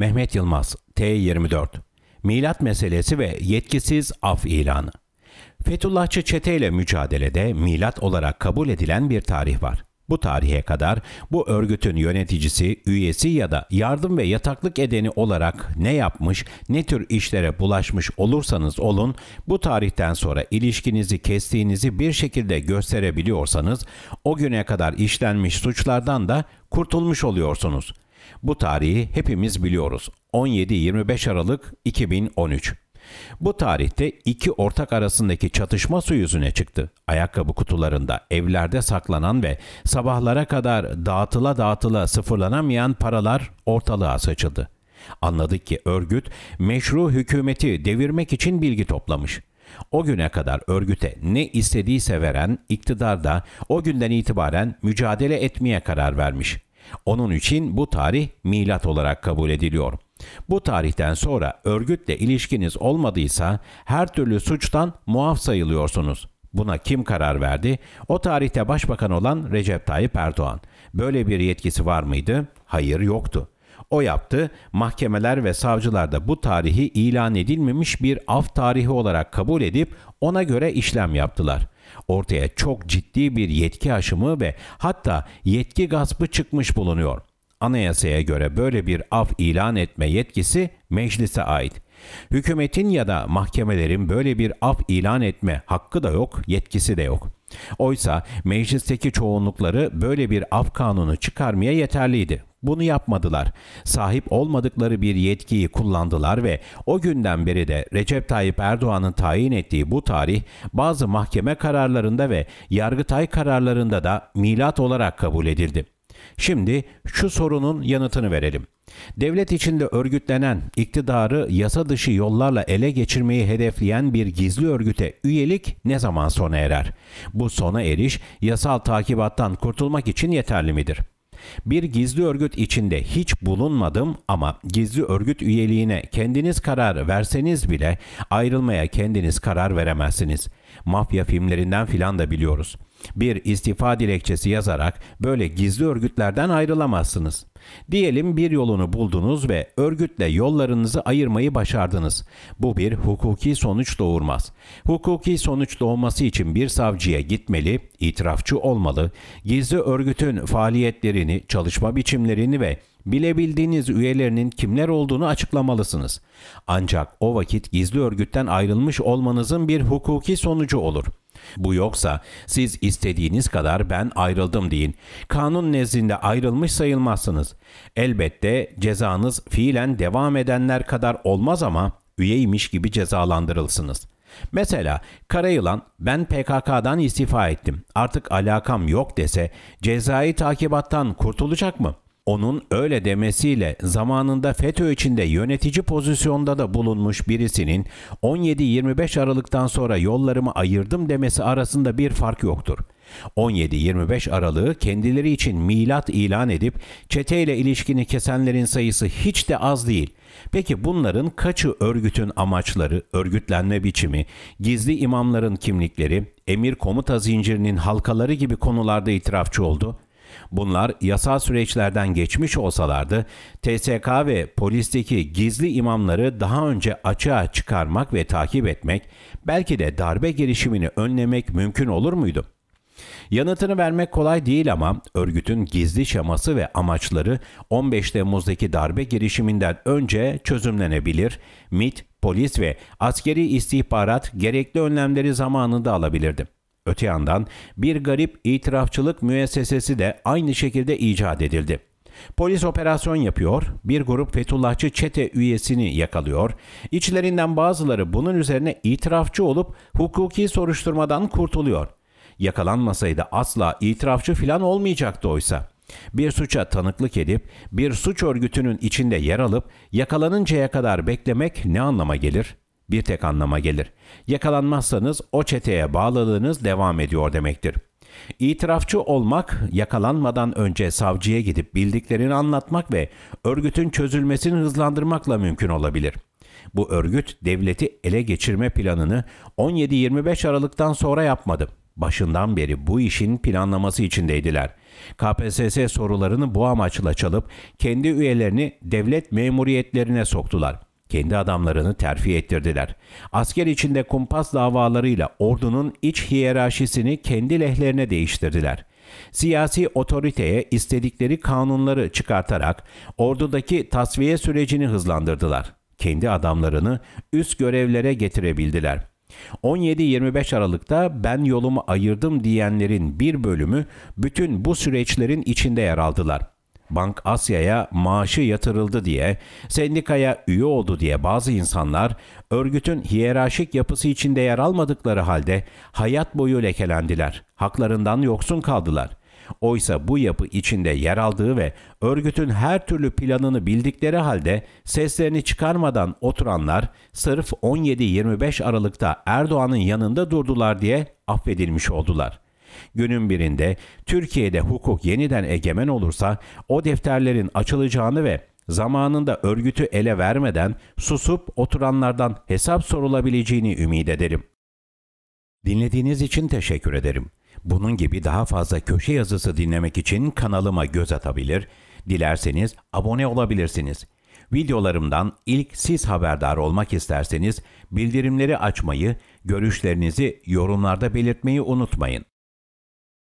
Mehmet Yılmaz, T24. Milat meselesi ve yetkisiz af ilanı. Fethullahçı çeteyle mücadelede milat olarak kabul edilen bir tarih var. Bu tarihe kadar bu örgütün yöneticisi, üyesi ya da yardım ve yataklık edeni olarak ne yapmış, ne tür işlere bulaşmış olursanız olun, bu tarihten sonra ilişkinizi kestiğinizi bir şekilde gösterebiliyorsanız, o güne kadar işlenmiş suçlardan da kurtulmuş oluyorsunuz. Bu tarihi hepimiz biliyoruz. 17-25 Aralık 2013. Bu tarihte iki ortak arasındaki çatışma su yüzüne çıktı. Ayakkabı kutularında, evlerde saklanan ve sabahlara kadar dağıtıla dağıtıla sıfırlanamayan paralar ortalığa saçıldı. Anladık ki örgüt meşru hükümeti devirmek için bilgi toplamış. O güne kadar örgüte ne istediyse veren iktidar da o günden itibaren mücadele etmeye karar vermiş.'' Onun için bu tarih milat olarak kabul ediliyor. Bu tarihten sonra örgütle ilişkiniz olmadıysa her türlü suçtan muaf sayılıyorsunuz. Buna kim karar verdi? O tarihte başbakan olan Recep Tayyip Erdoğan. Böyle bir yetkisi var mıydı? Hayır yoktu. O yaptı. Mahkemeler ve savcılar da bu tarihi ilan edilmemiş bir af tarihi olarak kabul edip ona göre işlem yaptılar. Ortaya çok ciddi bir yetki aşımı ve hatta yetki gaspı çıkmış bulunuyor. Anayasaya göre böyle bir af ilan etme yetkisi meclise ait. Hükümetin ya da mahkemelerin böyle bir af ilan etme hakkı da yok, yetkisi de yok. Oysa meclisteki çoğunlukları böyle bir af kanunu çıkarmaya yeterliydi. Bunu yapmadılar. Sahip olmadıkları bir yetkiyi kullandılar ve o günden beri de Recep Tayyip Erdoğan'ın tayin ettiği bu tarih bazı mahkeme kararlarında ve yargıtay kararlarında da milat olarak kabul edildi. Şimdi şu sorunun yanıtını verelim. Devlet içinde örgütlenen, iktidarı yasa dışı yollarla ele geçirmeyi hedefleyen bir gizli örgüte üyelik ne zaman sona erer? Bu sona eriş yasal takibattan kurtulmak için yeterli midir?'' Bir gizli örgüt içinde hiç bulunmadım ama gizli örgüt üyeliğine kendiniz karar verseniz bile ayrılmaya kendiniz karar veremezsiniz. Mafya filmlerinden filan da biliyoruz.'' Bir istifa dilekçesi yazarak böyle gizli örgütlerden ayrılamazsınız. Diyelim bir yolunu buldunuz ve örgütle yollarınızı ayırmayı başardınız. Bu bir hukuki sonuç doğurmaz. Hukuki sonuç doğması için bir savcıya gitmeli, itirafçı olmalı, gizli örgütün faaliyetlerini, çalışma biçimlerini ve bilebildiğiniz üyelerinin kimler olduğunu açıklamalısınız. Ancak o vakit gizli örgütten ayrılmış olmanızın bir hukuki sonucu olur.'' Bu yoksa siz istediğiniz kadar ben ayrıldım deyin. Kanun nezdinde ayrılmış sayılmazsınız. Elbette cezanız fiilen devam edenler kadar olmaz ama üyeymiş gibi cezalandırılsınız. Mesela Karayılan ben PKK'dan istifa ettim artık alakam yok dese cezai takibattan kurtulacak mı?'' Onun öyle demesiyle zamanında FETÖ içinde yönetici pozisyonda da bulunmuş birisinin 17-25 Aralık'tan sonra yollarımı ayırdım demesi arasında bir fark yoktur. 17-25 Aralık'ı kendileri için milat ilan edip çeteyle ilişkini kesenlerin sayısı hiç de az değil. Peki bunların kaçı örgütün amaçları, örgütlenme biçimi, gizli imamların kimlikleri, emir komuta zincirinin halkaları gibi konularda itirafçı oldu?'' Bunlar yasal süreçlerden geçmiş olsalardı TSK ve polisteki gizli imamları daha önce açığa çıkarmak ve takip etmek belki de darbe girişimini önlemek mümkün olur muydu? Yanıtını vermek kolay değil ama örgütün gizli şeması ve amaçları 15 Temmuz'daki darbe girişiminden önce çözümlenebilir, MIT, polis ve askeri istihbarat gerekli önlemleri zamanında alabilirdi. Öte yandan bir garip itirafçılık müessesesi de aynı şekilde icat edildi. Polis operasyon yapıyor, bir grup Fethullahçı çete üyesini yakalıyor. İçlerinden bazıları bunun üzerine itirafçı olup hukuki soruşturmadan kurtuluyor. Yakalanmasaydı asla itirafçı filan olmayacaktı oysa. Bir suça tanıklık edip bir suç örgütünün içinde yer alıp yakalanıncaya kadar beklemek ne anlama gelir? bir tek anlama gelir. Yakalanmazsanız o çeteye bağlılığınız devam ediyor demektir. İtirafçı olmak, yakalanmadan önce savcıya gidip bildiklerini anlatmak ve örgütün çözülmesini hızlandırmakla mümkün olabilir. Bu örgüt devleti ele geçirme planını 17-25 Aralık'tan sonra yapmadı. Başından beri bu işin planlaması içindeydiler. KPSS sorularını bu amaçla çalıp kendi üyelerini devlet memuriyetlerine soktular.'' kendi adamlarını terfi ettirdiler. Asker içinde kumpas davalarıyla ordunun iç hiyerarşisini kendi lehlerine değiştirdiler. Siyasi otoriteye istedikleri kanunları çıkartarak ordudaki tasfiye sürecini hızlandırdılar. Kendi adamlarını üst görevlere getirebildiler. 17-25 Aralık'ta ben yolumu ayırdım diyenlerin bir bölümü bütün bu süreçlerin içinde yer aldılar. Bank Asya'ya maaşı yatırıldı diye, sendikaya üye oldu diye bazı insanlar örgütün hiyerarşik yapısı içinde yer almadıkları halde hayat boyu lekelendiler. Haklarından yoksun kaldılar. Oysa bu yapı içinde yer aldığı ve örgütün her türlü planını bildikleri halde seslerini çıkarmadan oturanlar sırf 17-25 Aralık'ta Erdoğan'ın yanında durdular diye affedilmiş oldular.'' Günün birinde Türkiye'de hukuk yeniden egemen olursa o defterlerin açılacağını ve zamanında örgütü ele vermeden susup oturanlardan hesap sorulabileceğini ümit ederim. Dinlediğiniz için teşekkür ederim. Bunun gibi daha fazla köşe yazısı dinlemek için kanalıma göz atabilir, dilerseniz abone olabilirsiniz. Videolarımdan ilk siz haberdar olmak isterseniz bildirimleri açmayı, görüşlerinizi yorumlarda belirtmeyi unutmayın.